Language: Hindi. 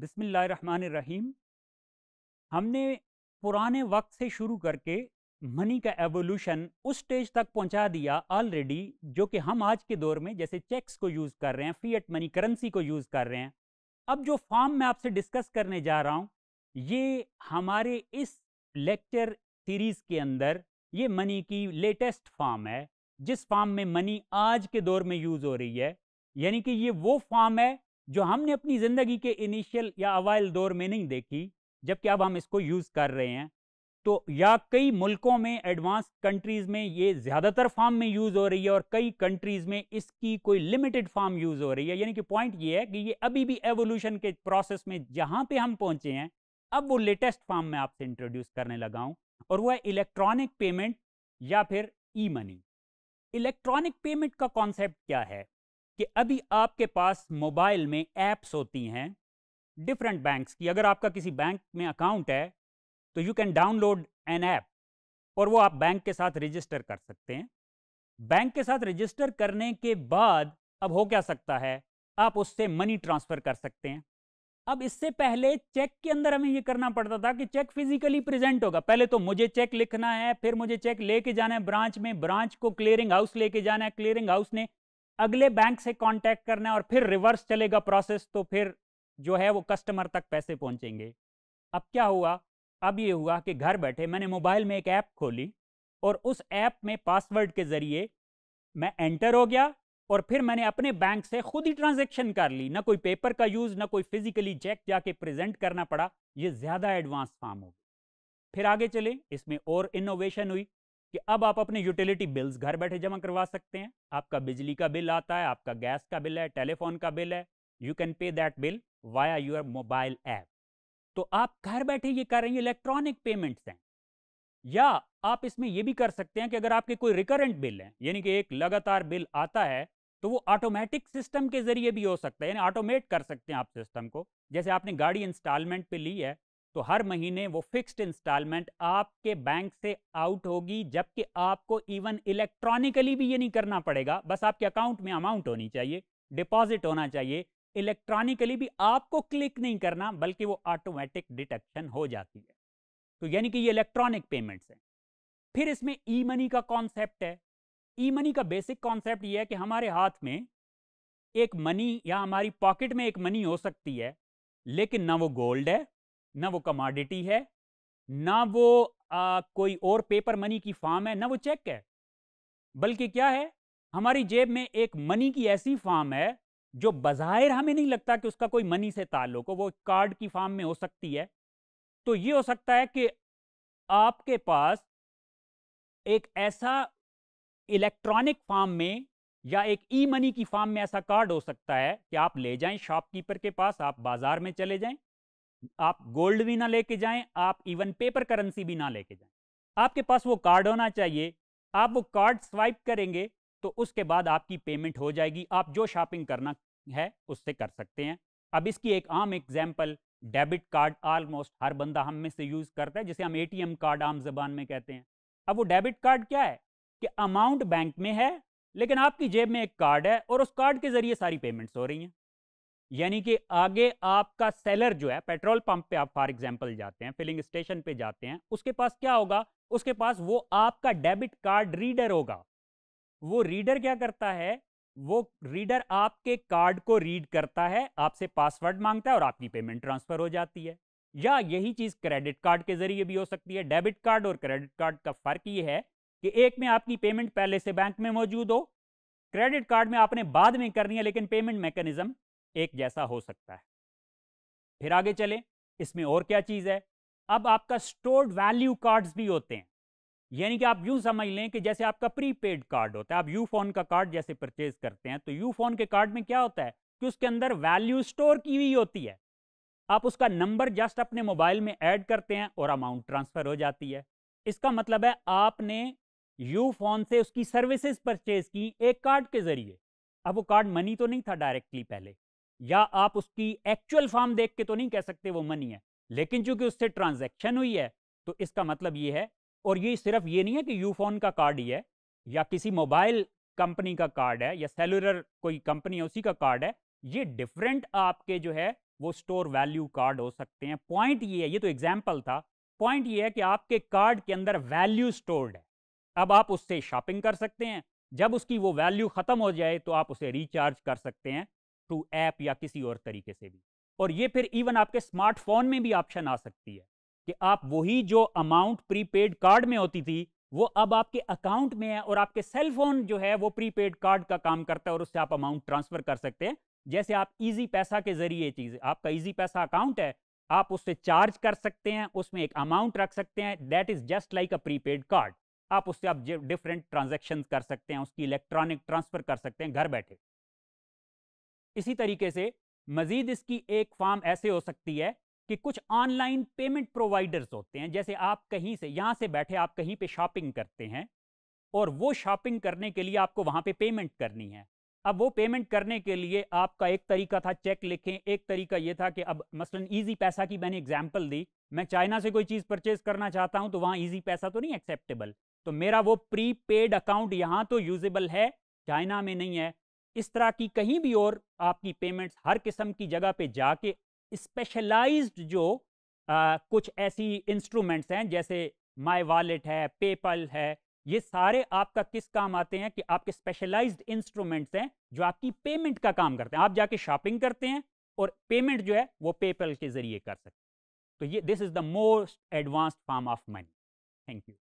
बिसमीम हमने पुराने वक्त से शुरू करके मनी का एवोल्यूशन उस स्टेज तक पहुंचा दिया ऑलरेडी जो कि हम आज के दौर में जैसे चेक्स को यूज़ कर रहे हैं फीएट मनी करेंसी को यूज़ कर रहे हैं अब जो फॉर्म मैं आपसे डिस्कस करने जा रहा हूँ ये हमारे इस लेक्चर सीरीज़ के अंदर ये मनी की लेटेस्ट फॉर्म है जिस फॉर्म में मनी आज के दौर में यूज़ हो रही है यानी कि ये वो फॉर्म है जो हमने अपनी ज़िंदगी के इनिशियल या अवाइल दौर में नहीं देखी जबकि अब हम इसको यूज़ कर रहे हैं तो या कई मुल्कों में एडवांस कंट्रीज़ में ये ज़्यादातर फार्म में यूज़ हो रही है और कई कंट्रीज़ में इसकी कोई लिमिटेड फार्म यूज़ हो रही है यानी कि पॉइंट ये है कि ये अभी भी एवोल्यूशन के प्रोसेस में जहाँ पे हम पहुँचे हैं अब वो लेटेस्ट फार्म में आपसे इंट्रोड्यूस करने लगा हूँ और वह इलेक्ट्रॉनिक पेमेंट या फिर ई मनी इलेक्ट्रॉनिक पेमेंट का कॉन्सेप्ट क्या है कि अभी आपके पास मोबाइल में ऐप्स होती हैं डिफरेंट बैंक्स की अगर आपका किसी बैंक में अकाउंट है तो you can download an app और वो आप बैंक के साथ रजिस्टर कर सकते हैं बैंक के साथ रजिस्टर करने के बाद अब हो क्या सकता है आप उससे मनी ट्रांसफ़र कर सकते हैं अब इससे पहले चेक के अंदर हमें यह करना पड़ता था कि चेक फिजिकली प्रेजेंट होगा पहले तो मुझे चेक लिखना है फिर मुझे चेक लेके जाना है ब्रांच में ब्रांच को क्लियरिंग हाउस लेके जाना है क्लियरिंग हाउस ने अगले बैंक से कांटेक्ट करना है और फिर रिवर्स चलेगा प्रोसेस तो फिर जो है वो कस्टमर तक पैसे पहुंचेंगे अब क्या हुआ अब ये हुआ कि घर बैठे मैंने मोबाइल में एक ऐप खोली और उस ऐप में पासवर्ड के ज़रिए मैं एंटर हो गया और फिर मैंने अपने बैंक से खुद ही ट्रांजेक्शन कर ली ना कोई पेपर का यूज़ ना कोई फिजिकली चेक जाके प्रेजेंट करना पड़ा ये ज़्यादा एडवांस फॉर्म हो गया फिर आगे चले इसमें और इनोवेशन हुई कि अब आप अपने यूटिलिटी बिल्स घर बैठे जमा करवा सकते हैं आपका बिजली का बिल आता है आपका गैस का बिल है टेलीफोन का बिल है you can pay that bill via your mobile app तो आप घर बैठे ये कर रहे हैं इलेक्ट्रॉनिक पेमेंट्स हैं या आप इसमें यह भी कर सकते हैं कि अगर आपके कोई रिकरेंट बिल है यानी कि एक लगातार बिल आता है तो वो ऑटोमेटिक सिस्टम के जरिए भी हो सकता है यानी ऑटोमेट कर सकते हैं आप सिस्टम को जैसे आपने गाड़ी इंस्टॉलमेंट पर ली है तो हर महीने वो फिक्स्ड इंस्टॉलमेंट आपके बैंक से आउट होगी जबकि आपको इवन इलेक्ट्रॉनिकली भी ये नहीं करना पड़ेगा बस आपके अकाउंट में अमाउंट होनी चाहिए डिपॉजिट होना चाहिए इलेक्ट्रॉनिकली भी आपको क्लिक नहीं करना बल्कि वो ऑटोमेटिक डिटेक्शन हो जाती है तो यानी कि ये इलेक्ट्रॉनिक पेमेंट्स हैं फिर इसमें ई मनी का कॉन्सेप्ट है ई मनी का बेसिक कॉन्सेप्ट यह है कि हमारे हाथ में एक मनी या हमारी पॉकेट में एक मनी हो सकती है लेकिन ना वो गोल्ड है ना वो कमाडिटी है ना वो आ, कोई और पेपर मनी की फार्म है ना वो चेक है बल्कि क्या है हमारी जेब में एक मनी की ऐसी फार्म है जो बाहिर हमें नहीं लगता कि उसका कोई मनी से ताल्लुक हो वो कार्ड की फार्म में हो सकती है तो ये हो सकता है कि आपके पास एक ऐसा इलेक्ट्रॉनिक फार्म में या एक ई मनी की फार्म में ऐसा कार्ड हो सकता है कि आप ले जाएं शॉपकीपर के पास आप बाजार में चले जाएं आप गोल्ड भी ना लेके जाएं आप इवन पेपर करेंसी भी ना लेके जाएं आपके पास वो कार्ड होना चाहिए आप वो कार्ड स्वाइप करेंगे तो उसके बाद आपकी पेमेंट हो जाएगी आप जो शॉपिंग करना है उससे कर सकते हैं अब इसकी एक आम एग्जाम्पल डेबिट कार्ड ऑलमोस्ट हर बंदा हम में से यूज़ करता है जिसे हम एटीएम कार्ड आम जबान में कहते हैं अब वो डेबिट कार्ड क्या है कि अमाउंट बैंक में है लेकिन आपकी जेब में एक कार्ड है और उस कार्ड के जरिए सारी पेमेंट्स हो रही हैं यानी कि आगे आपका सेलर जो है पेट्रोल पंप पे आप फॉर एग्जांपल जाते हैं फिलिंग स्टेशन पे जाते हैं उसके पास क्या होगा उसके पास वो आपका डेबिट कार्ड रीडर होगा वो रीडर क्या करता है वो रीडर आपके कार्ड को रीड करता है आपसे पासवर्ड मांगता है और आपकी पेमेंट ट्रांसफर हो जाती है या यही चीज़ क्रेडिट कार्ड के जरिए भी हो सकती है डेबिट कार्ड और क्रेडिट कार्ड का फर्क ये है कि एक में आपकी पेमेंट पहले से बैंक में मौजूद हो क्रेडिट कार्ड में आपने बाद में करनी है लेकिन पेमेंट मैकेनिज्म एक जैसा हो सकता है फिर आगे चले इसमें और क्या चीज़ है अब आपका स्टोर्ड वैल्यू कार्ड्स भी होते हैं यानी कि आप यूं समझ लें कि जैसे आपका प्रीपेड कार्ड होता है आप यू फोन का कार्ड जैसे परचेज करते हैं तो यू फोन के कार्ड में क्या होता है कि उसके अंदर वैल्यू स्टोर की हुई होती है आप उसका नंबर जस्ट अपने मोबाइल में ऐड करते हैं और अमाउंट ट्रांसफ़र हो जाती है इसका मतलब है आपने यू फोन से उसकी सर्विसेज परचेज की एक कार्ड के ज़रिए अब वो कार्ड मनी तो नहीं था डायरेक्टली पहले या आप उसकी एक्चुअल फॉर्म देख के तो नहीं कह सकते वो मनी है लेकिन चूंकि उससे ट्रांजैक्शन हुई है तो इसका मतलब ये है और ये सिर्फ ये नहीं है कि यूफोन का कार्ड ही है या किसी मोबाइल कंपनी का कार्ड है या सेलुलर कोई कंपनी है उसी का कार्ड है ये डिफरेंट आपके जो है वो स्टोर वैल्यू कार्ड हो सकते हैं पॉइंट ये है ये तो एग्जाम्पल था पॉइंट ये है कि आपके कार्ड के अंदर वैल्यू स्टोर्ड है अब आप उससे शॉपिंग कर सकते हैं जब उसकी वो वैल्यू ख़त्म हो जाए तो आप उसे रिचार्ज कर सकते हैं थ्रू ऐप या किसी और तरीके से भी और ये फिर इवन आपके स्मार्टफोन में भी ऑप्शन आ सकती है कि आप वही जो अमाउंट प्रीपेड कार्ड में होती थी वो अब आपके अकाउंट में है और आपके सेल फोन जो है वो प्रीपेड कार्ड का काम करता है और उससे आप अमाउंट ट्रांसफर कर सकते हैं जैसे आप इजी पैसा के जरिए चीज़ आपका इजी पैसा अकाउंट है आप उससे चार्ज कर सकते हैं उसमें एक अमाउंट रख सकते हैं that is just like a prepaid card आप उससे आप डिफरेंट ट्रांजेक्शन कर सकते हैं उसकी इलेक्ट्रॉनिक ट्रांसफर कर सकते हैं घर बैठे इसी तरीके से मज़ीद इसकी एक फॉर्म ऐसे हो सकती है कि कुछ ऑनलाइन पेमेंट प्रोवाइडर्स होते हैं जैसे आप कहीं से यहां से बैठे आप कहीं पे शॉपिंग करते हैं और वो शॉपिंग करने के लिए आपको वहां पे पेमेंट करनी है अब वो पेमेंट करने के लिए आपका एक तरीका था चेक लिखें एक तरीका ये था कि अब मसलन इजी पैसा की मैंने एग्जाम्पल दी मैं चाइना से कोई चीज़ परचेज करना चाहता हूं तो वहां ईजी पैसा तो नहीं एक्सेप्टेबल तो मेरा वो प्री अकाउंट यहां तो यूजेबल है चाइना में नहीं है इस तरह की कहीं भी और आपकी पेमेंट्स हर किस्म की जगह पे जाके स्पेशलाइज्ड जो आ, कुछ ऐसी इंस्ट्रूमेंट्स हैं जैसे माई वॉलेट है पेपल है ये सारे आपका किस काम आते हैं कि आपके स्पेशलाइज्ड इंस्ट्रूमेंट्स हैं जो आपकी पेमेंट का काम करते हैं आप जाके शॉपिंग करते हैं और पेमेंट जो है वो पेपल के ज़रिए कर सकते हैं तो ये this is the most advanced form of money thank you